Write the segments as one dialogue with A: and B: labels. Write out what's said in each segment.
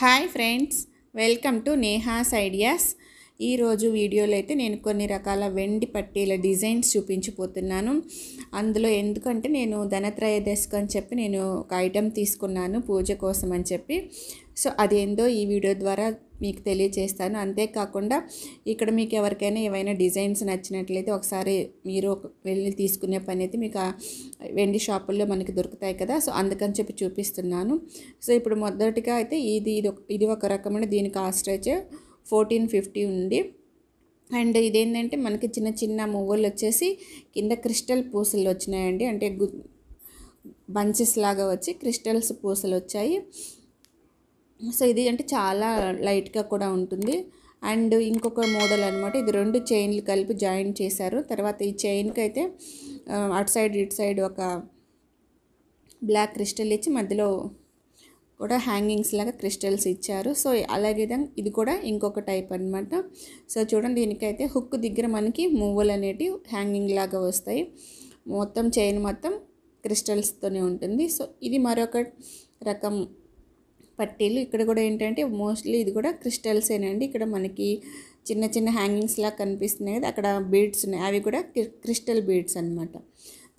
A: hi friends welcome to Neha's ideas ఈరోజు వీడియోలో అయితే నేను కొన్ని రకాల వెండి పట్టీల డిజైన్స్ చూపించిపోతున్నాను అందులో ఎందుకంటే నేను ధనత్రయోదశకు అని చెప్పి నేను ఒక ఐటెం తీసుకున్నాను పూజ కోసం అని చెప్పి సో అదేందో ఈ వీడియో ద్వారా మీకు తెలియచేస్తాను అంతేకాకుండా ఇక్కడ మీకు ఎవరికైనా ఏవైనా డిజైన్స్ నచ్చినట్లయితే ఒకసారి మీరు వెళ్ళి తీసుకునే పని అయితే మీకు వెండి షాపుల్లో మనకి దొరుకుతాయి కదా సో అందుకని చెప్పి చూపిస్తున్నాను సో ఇప్పుడు మొదటిగా అయితే ఇది ఇది ఇది ఒక రకమైన దీని కాస్ట్ అయితే ఫోర్టీన్ ఫిఫ్టీ ఉంది అండ్ ఇదేంటంటే మనకి చిన్న చిన్న మువ్వలు వచ్చేసి కింద క్రిస్టల్ పూసలు వచ్చినాయండి అంటే బంచెస్ లాగా వచ్చి క్రిస్టల్స్ పూసలు వచ్చాయి సో ఇది అంటే చాలా లైట్గా కూడా ఉంటుంది అండ్ ఇంకొక మోడల్ అనమాట ఇది రెండు చైన్లు కలిపి జాయిన్ చేశారు తర్వాత ఈ చైన్కి అయితే అటు సైడ్ ఇటు సైడ్ ఒక బ్లాక్ క్రిస్టల్ ఇచ్చి మధ్యలో కూడా హ్యాంగింగ్స్ లాగా క్రిస్టల్స్ ఇచ్చారు సో అలాగే ఇది కూడా ఇంకొక టైప్ అనమాట సో చూడండి దీనికైతే హుక్ దగ్గర మనకి మూవలు అనేటివి హ్యాంగింగ్ లాగా వస్తాయి మొత్తం చైన్ మొత్తం క్రిస్టల్స్తోనే ఉంటుంది సో ఇది మరొక రకం పట్టీలు ఇక్కడ కూడా ఏంటంటే మోస్ట్లీ ఇది కూడా క్రిస్టల్సేనండి ఇక్కడ మనకి చిన్న చిన్న హ్యాంగింగ్స్ లాగా కనిపిస్తున్నాయి కదా అక్కడ బీడ్స్ ఉన్నాయి అవి కూడా క్రిస్టల్ బీడ్స్ అనమాట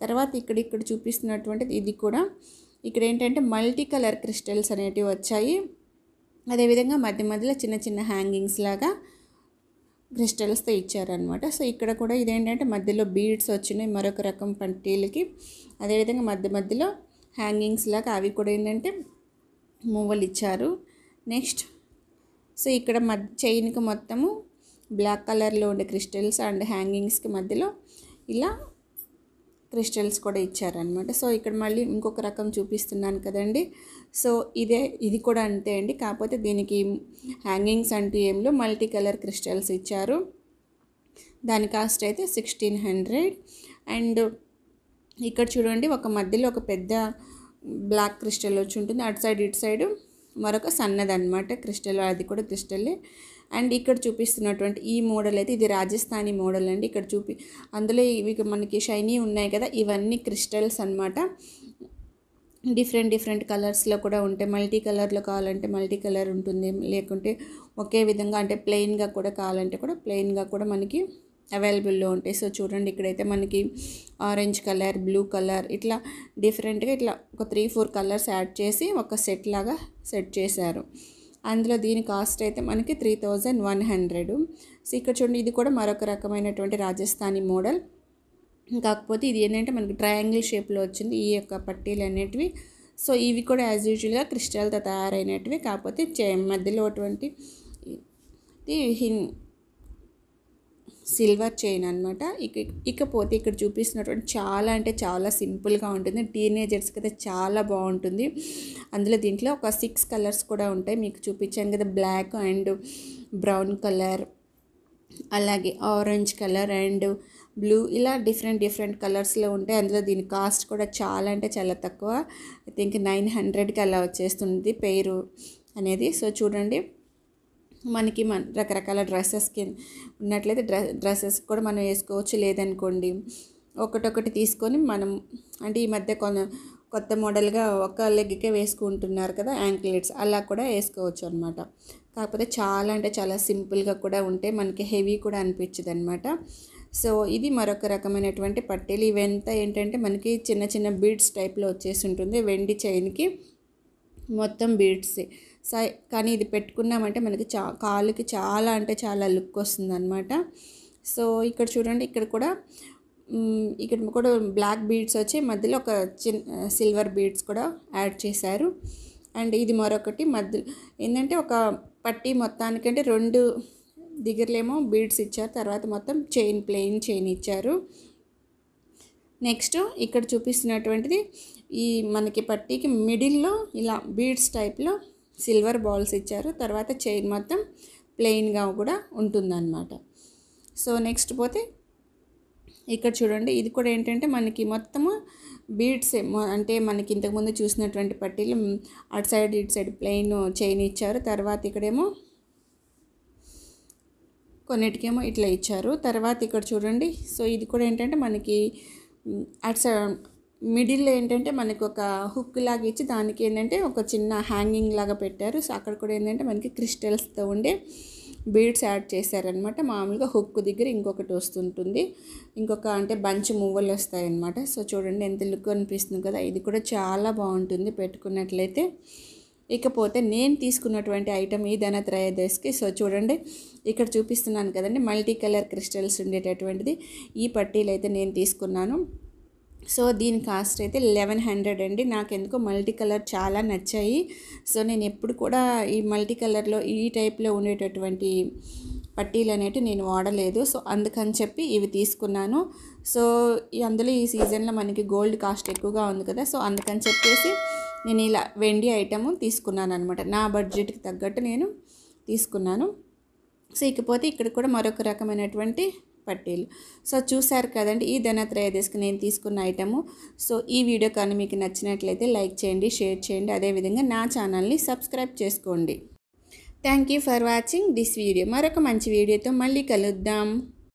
A: తర్వాత ఇక్కడ ఇక్కడ చూపిస్తున్నటువంటిది ఇది కూడా ఇక్కడ ఏంటంటే మల్టీ కలర్ క్రిస్టల్స్ అనేటివి వచ్చాయి అదేవిధంగా మధ్య మధ్యలో చిన్న చిన్న హ్యాంగింగ్స్ లాగా క్రిస్టల్స్తో ఇచ్చారనమాట సో ఇక్కడ కూడా ఇదేంటంటే మధ్యలో బీడ్స్ వచ్చినాయి మరొక రకం పట్టీలకి అదేవిధంగా మధ్య మధ్యలో హ్యాంగింగ్స్ లాగా అవి కూడా ఏంటంటే మువ్వలు ఇచ్చారు నెక్స్ట్ సో ఇక్కడ మ చైన్కి మొత్తము బ్లాక్ కలర్లో ఉండే క్రిస్టల్స్ అండ్ హ్యాంగింగ్స్కి మధ్యలో ఇలా క్రిస్టల్స్ కూడా ఇచ్చారనమాట సో ఇక్కడ మళ్ళీ ఇంకొక రకం చూపిస్తున్నాను కదండి సో ఇదే ఇది కూడా అంతే అండి కాకపోతే దీనికి హ్యాంగింగ్స్ అంటూ ఏంలో మల్టీ కలర్ క్రిస్టల్స్ ఇచ్చారు దాని కాస్ట్ అయితే సిక్స్టీన్ హండ్రెడ్ అండ్ ఇక్కడ చూడండి ఒక మధ్యలో ఒక పెద్ద బ్లాక్ క్రిస్టల్ వచ్చి ఉంటుంది అటు సైడ్ ఇటు సైడ్ మరొక సన్నది అనమాట క్రిస్టల్ అది కూడా క్రిస్టల్లే అండ్ ఇక్కడ చూపిస్తున్నటువంటి ఈ మోడల్ అయితే ఇది రాజస్థానీ మోడల్ అండి ఇక్కడ చూపి అందులో ఇవి మనకి షైనీ ఉన్నాయి కదా ఇవన్నీ క్రిస్టల్స్ అనమాట డిఫరెంట్ డిఫరెంట్ కలర్స్లో కూడా ఉంటాయి మల్టీ కలర్లో కావాలంటే మల్టీ కలర్ ఉంటుంది లేకుంటే ఒకే విధంగా అంటే ప్లెయిన్గా కూడా కావాలంటే కూడా ప్లెయిన్గా కూడా మనకి అవైలబుల్లో ఉంటాయి సో చూడండి ఇక్కడైతే మనకి ఆరెంజ్ కలర్ బ్లూ కలర్ ఇట్లా డిఫరెంట్గా ఇట్లా ఒక త్రీ ఫోర్ కలర్స్ యాడ్ చేసి ఒక సెట్ లాగా సెట్ చేశారు అందులో దీని కాస్ట్ అయితే మనకి three thousand one hundred so ఇక్కడ చూడండి ఇది కూడా మరొక రకమైనటువంటి రాజస్థానీ మోడల్ కాకపోతే ఇది ఏంటంటే మనకి ట్రయాంగిల్ షేప్లో వచ్చింది ఈ యొక్క పట్టీలు అనేటివి సో ఇవి కూడా యాజ్ యూజువల్గా క్రిస్టల్తో తయారైనటివి కాకపోతే చే మధ్యలో అటువంటి హిన్ సిల్వర్ చైన్ అనమాట ఇక ఇకపోతే ఇక్కడ చూపిస్తున్నటువంటి చాలా అంటే చాలా సింపుల్గా ఉంటుంది టీనేజర్స్కి అయితే చాలా బాగుంటుంది అందులో దీంట్లో ఒక సిక్స్ కలర్స్ కూడా ఉంటాయి మీకు చూపించాను కదా బ్లాక్ అండ్ బ్రౌన్ కలర్ అలాగే ఆరెంజ్ కలర్ అండ్ బ్లూ ఇలా డిఫరెంట్ డిఫరెంట్ కలర్స్లో ఉంటాయి అందులో దీని కాస్ట్ కూడా చాలా అంటే చాలా తక్కువ ఐ థింక్ నైన్ హండ్రెడ్కి అలా వచ్చేస్తుంది పేరు అనేది సో చూడండి మనకి మన రకరకాల డ్రెస్సెస్కి ఉన్నట్లయితే డ్రె డ్రెస్సెస్ కూడా మనం వేసుకోవచ్చు లేదనుకోండి ఒకటొకటి తీసుకొని మనం అంటే ఈ మధ్య కొన్ని కొత్త మోడల్గా ఒక లెగ్కే వేసుకుంటున్నారు కదా యాంక్లెట్స్ అలా కూడా వేసుకోవచ్చు అనమాట కాకపోతే చాలా అంటే చాలా సింపుల్గా కూడా ఉంటే మనకి హెవీ కూడా అనిపించదు అనమాట సో ఇది మరొక రకమైనటువంటి పట్టేలు ఇవంతా ఏంటంటే మనకి చిన్న చిన్న బీడ్స్ టైప్లో వచ్చేసి ఉంటుంది వెండి చైన్కి మొత్తం బీడ్స్ సై కానీ ఇది పెట్టుకున్నామంటే మనకి చా కాలుకి చాలా అంటే చాలా లుక్ వస్తుంది అనమాట సో ఇక్కడ చూడండి ఇక్కడ కూడా ఇక్కడ కూడా బ్లాక్ బీడ్స్ వచ్చి మధ్యలో ఒక చిన్న సిల్వర్ బీడ్స్ కూడా యాడ్ చేశారు అండ్ ఇది మరొకటి మధ్యలో ఏంటంటే ఒక పట్టి మొత్తానికంటే రెండు దగ్గరలేమో బీడ్స్ ఇచ్చారు తర్వాత మొత్తం చైన్ ప్లెయిన్ చైన్ ఇచ్చారు నెక్స్ట్ ఇక్కడ చూపిస్తున్నటువంటిది ఈ మనకి పట్టీకి మిడిల్లో ఇలా బీడ్స్ టైప్లో సిల్వర్ బాల్స్ ఇచ్చారు తర్వాత చైన్ మొత్తం ప్లెయిన్గా కూడా ఉంటుందన్నమాట సో నెక్స్ట్ పోతే ఇక్కడ చూడండి ఇది కూడా ఏంటంటే మనకి మొత్తము బీడ్స్ అంటే మనకి ఇంతకుముందు చూసినటువంటి పట్టీలు అటు సైడ్ ఇటు సైడ్ ప్లెయిన్ చైన్ ఇచ్చారు తర్వాత ఇక్కడేమో కొన్నిటికేమో ఇట్లా ఇచ్చారు తర్వాత ఇక్కడ చూడండి సో ఇది కూడా ఏంటంటే మనకి అటు మిడిల్లో ఏంటంటే మనకు ఒక హుక్ లాగా ఇచ్చి దానికి ఏంటంటే ఒక చిన్న హ్యాంగింగ్ లాగా పెట్టారు సో అక్కడ కూడా ఏంటంటే మనకి క్రిస్టల్స్తో ఉండే బీడ్స్ యాడ్ చేశారనమాట మామూలుగా హుక్ దగ్గర ఇంకొకటి వస్తుంటుంది ఇంకొక అంటే బంచ్ మువ్వలు వస్తాయన్నమాట సో చూడండి ఎంత లుక్ అనిపిస్తుంది కదా ఇది కూడా చాలా బాగుంటుంది పెట్టుకున్నట్లయితే ఇకపోతే నేను తీసుకున్నటువంటి ఐటమ్ ఈ ధన త్రయోదశికి సో చూడండి ఇక్కడ చూపిస్తున్నాను కదండి మల్టీ కలర్ క్రిస్టల్స్ ఉండేటటువంటిది ఈ పట్టీలు అయితే నేను తీసుకున్నాను సో దీని కాస్ట్ అయితే లెవెన్ హండ్రెడ్ అండి నాకు ఎందుకో మల్టీ కలర్ చాలా నచ్చాయి సో నేను ఎప్పుడు కూడా ఈ మల్టీ కలర్లో ఈ టైప్లో ఉండేటటువంటి పట్టీలు అనేవి నేను వాడలేదు సో అందుకని చెప్పి ఇవి తీసుకున్నాను సో అందులో ఈ సీజన్లో మనకి గోల్డ్ కాస్ట్ ఎక్కువగా ఉంది కదా సో అందుకని చెప్పేసి నేను ఇలా వెండి ఐటమ్ తీసుకున్నాను అనమాట నా బడ్జెట్కి తగ్గట్టు నేను తీసుకున్నాను సో ఇకపోతే ఇక్కడ కూడా మరొక రకమైనటువంటి పటేల్ సో చూశారు కదండి ఈ ధనత్రయోదశికి నేను తీసుకున్న ఐటము సో ఈ వీడియో కానీ మీకు నచ్చినట్లయితే లైక్ చేయండి షేర్ చేయండి అదేవిధంగా నా ఛానల్ని సబ్స్క్రైబ్ చేసుకోండి thank you for watching this video మరొక మంచి వీడియోతో మళ్ళీ కలుద్దాం